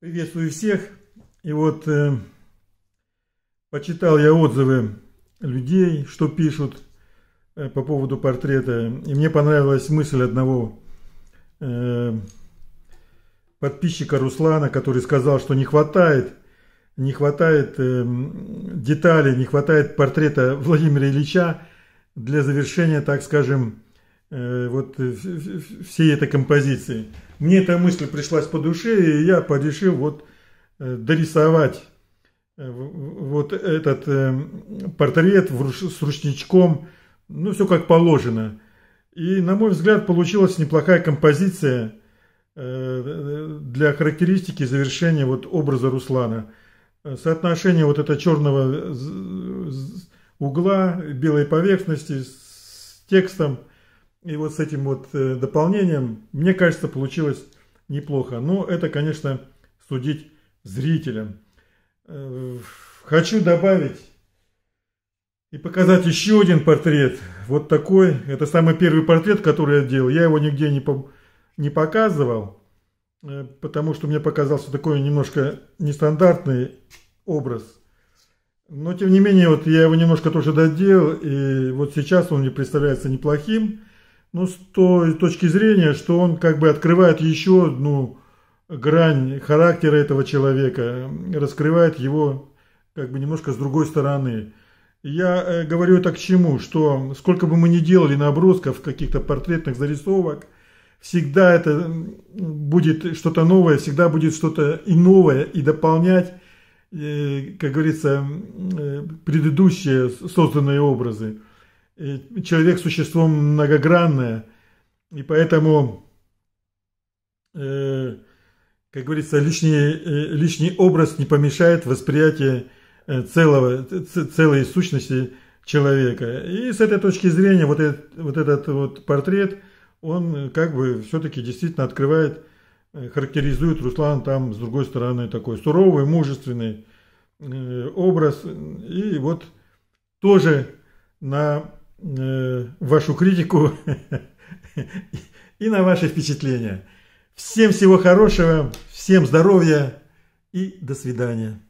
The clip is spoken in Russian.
Приветствую всех. И вот э, почитал я отзывы людей, что пишут э, по поводу портрета. И мне понравилась мысль одного э, подписчика Руслана, который сказал, что не хватает, не хватает э, деталей, не хватает портрета Владимира Ильича для завершения, так скажем, Э, вот э, всей этой композиции. Мне эта мысль пришлась по душе, и я порешил вот э, дорисовать вот этот портрет с ручничком, ну все как положено. И, на мой взгляд, получилась неплохая композиция для характеристики завершения вот образа Руслана. Соотношение вот этого черного угла, белой поверхности с текстом – и вот с этим вот э, дополнением, мне кажется, получилось неплохо. Но ну, это, конечно, судить зрителям. Э, хочу добавить и показать еще один портрет. Вот такой. Это самый первый портрет, который я делал. Я его нигде не, по, не показывал, э, потому что мне показался такой немножко нестандартный образ. Но тем не менее, вот я его немножко тоже доделал, и вот сейчас он мне представляется неплохим ну, с той точки зрения, что он как бы открывает еще одну грань характера этого человека, раскрывает его как бы немножко с другой стороны. Я э, говорю это к чему, что сколько бы мы ни делали набросков, каких-то портретных зарисовок, всегда это будет что-то новое, всегда будет что-то и новое, и дополнять, э, как говорится, э, предыдущие созданные образы. Э, человек существо многогранное, и поэтому, э, как говорится, лишний, э, лишний образ не помешает восприятию э, целого, целой сущности человека. И с этой точки зрения вот этот вот, этот вот портрет, он как бы все-таки действительно открывает, э, характеризует Руслан там с другой стороны такой суровый, мужественный образ. И вот тоже на Э, вашу критику и на ваши впечатления. Всем всего хорошего, всем здоровья и до свидания.